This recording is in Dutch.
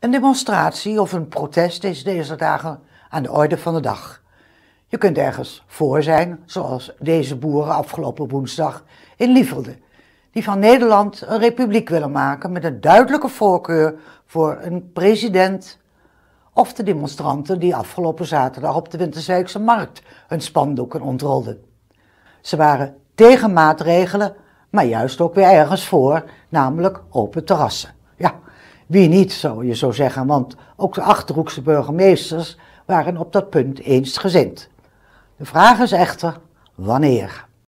Een demonstratie of een protest is deze dagen aan de orde van de dag. Je kunt ergens voor zijn, zoals deze boeren afgelopen woensdag in Lievelde, die van Nederland een republiek willen maken met een duidelijke voorkeur voor een president of de demonstranten die afgelopen zaterdag op de Winterswijkse markt hun spandoeken ontrolden. Ze waren tegen maatregelen, maar juist ook weer ergens voor, namelijk open terrassen. Wie niet, zou je zo zeggen, want ook de Achterhoekse burgemeesters waren op dat punt eensgezind. De vraag is echter, wanneer?